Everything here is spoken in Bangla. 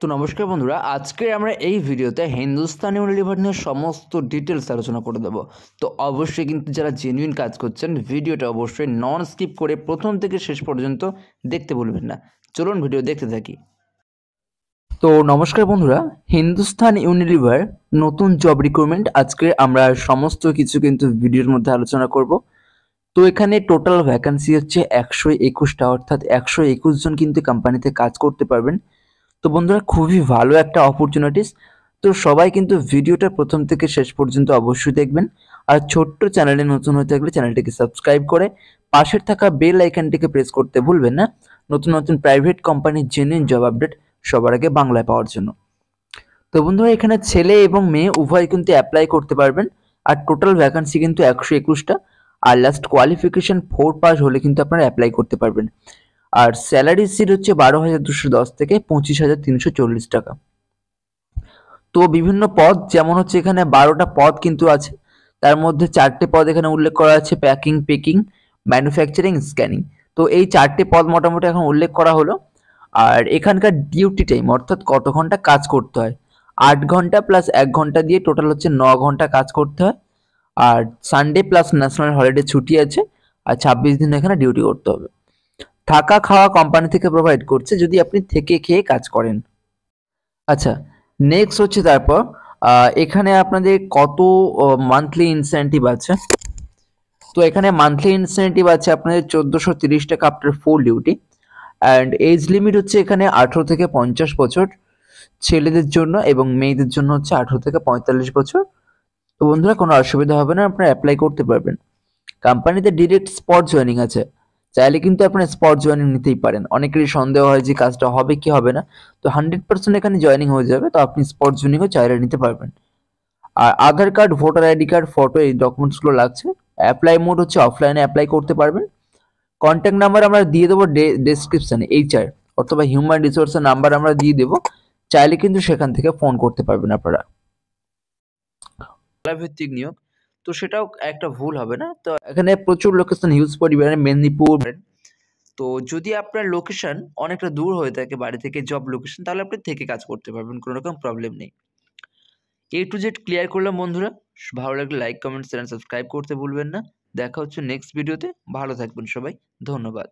তো নমস্কার বন্ধুরা আজকে আমরা এই ভিডিওতে হিন্দুস্তানি ইউনিলিভার নিয়ে সমস্ত ডিটেলস আলোচনা করে দেবো তো অবশ্যই কিন্তু যারা জেনুইন কাজ করছেন ভিডিওটা অবশ্যই নন স্কিপ করে প্রথম থেকে শেষ পর্যন্ত দেখতে বলবেন না চলুন ভিডিও দেখতে থাকি তো নমস্কার বন্ধুরা হিন্দুস্তান ইউনিলিভার নতুন জব রিক্রুটমেন্ট আজকে আমরা সমস্ত কিছু কিন্তু ভিডিওর মধ্যে আলোচনা করব তো এখানে টোটাল ভ্যাকান্সি হচ্ছে একশো একুশটা অর্থাৎ একশো একুশ জন কিন্তু কোম্পানিতে কাজ করতে পারবেন তো বন্ধুরা খুবই ভালো একটা অপরচুনিটিস তো সবাই কিন্তু ভিডিওটা প্রথম থেকে শেষ পর্যন্ত অবশ্যই দেখবেন আর ছোট্ট চ্যানেলে নতুন হয়ে থাকলে চ্যানেলটিকে সাবস্ক্রাইব করে পাশের থাকা বেল আইকনটিকে প্রেস করতে ভুলবেন না নতুন নতুন প্রাইভেট কোম্পানির জেনুইন জব আপডেট সবার আগে বাংলায় পাওয়ার জন্য তো বন্ধুরা এখানে ছেলে এবং মেয়ে উভয় কিন্তু অ্যাপ্লাই করতে পারবেন আর টোটাল ভ্যাকান্সি কিন্তু একশো একুশটা আর লাস্ট কোয়ালিফিকেশান ফোর পাস হলে কিন্তু আপনারা অ্যাপ্লাই করতে পারবেন আর স্যালারি সিট হচ্ছে বারো হাজার দুশো দশ থেকে পঁচিশ হাজার তিনশো চল্লিশ টাকা তো বিভিন্ন পদ যেমন হচ্ছে এখানে বারোটা পদ কিন্তু আছে তার মধ্যে চারটে পদ এখানে উল্লেখ করা আছে প্যাকিং পেকিং ম্যানুফ্যাকচারিং স্ক্যানিং তো এই চারটে পদ মোটামুটি এখন উল্লেখ করা হলো আর এখানকার ডিউটি টাইম অর্থাৎ কত ঘন্টা কাজ করতে হয় আট ঘন্টা প্লাস এক ঘন্টা দিয়ে টোটাল হচ্ছে ন ঘন্টা কাজ করতে হয় আর সানডে প্লাস ন্যাশনাল হলিডে ছুটি আছে আর ছাব্বিশ দিন এখানে ডিউটি করতে হবে থাকা খাওয়া কোম্পানি থেকে প্রোভাইড করছে যদি আপনি থেকে খেয়ে কাজ করেন আচ্ছা নেক্সট হচ্ছে তারপর এখানে আপনাদের কত মান্থলি ইনসেন্টিভ আছে তো এখানে মান্থলি ইনসেন্টিভ আছে আপনাদের চোদ্দোশো তিরিশ টাকা after full duty and age limit হচ্ছে এখানে আঠেরো থেকে পঞ্চাশ বছর ছেলেদের জন্য এবং মেয়েদের জন্য হচ্ছে আঠেরো থেকে পঁয়তাল্লিশ বছর তো বন্ধুরা কোনো অসুবিধা হবে না আপনারা অ্যাপ্লাই করতে পারবেন কোম্পানিতে ডিরেক্ট স্পট জয়নিং আছে চাইলে কিন্তু আপনি স্পট জয়েনিং নিতেই পারেন অনেকেরই সন্দেহ হয় যে কাজটা হবে কি হবে না তো হান্ড্রেড পার্সেন্ট এখানে জয়েনিং হয়ে যাবে তো আপনি স্পট জয়েনিংও চাইলে নিতে পারবেন আর Aadhaar card voter ID card photo এই ডকুমেন্টসগুলো লাগছে অ্যাপ্লাই মোড হচ্ছে অফলাইনে অ্যাপ্লাই করতে পারবেন কন্ট্যাক্ট নাম্বার আমরা দিয়ে দেবো ডেসক্রিপশানে এইচআর অথবা হিউম্যান রিসোর্সের নাম্বার আমরা দিয়ে দেবো চাইলে কিন্তু সেখান থেকে ফোন করতে পারবেন আপনারা ভিত্তিক নিয়োগ তো সেটাও একটা ভুল হবে না তো এখানে প্রচুর লোকেশন হিউজ পরিমাণে মেদিনীপুর তো যদি আপনার লোকেশন অনেকটা দূর হয়ে থাকে বাড়ি থেকে জব লোকেশন তাহলে আপনি থেকে কাজ করতে পারবেন কোনো রকম প্রবলেম নেই এ টু জেড ক্লিয়ার করলাম বন্ধুরা ভালো লাগলে লাইক কমেন্ট শেয়ার সাবস্ক্রাইব করতে ভুলবেন না দেখা হচ্ছে নেক্সট ভিডিওতে ভালো থাকবেন সবাই ধন্যবাদ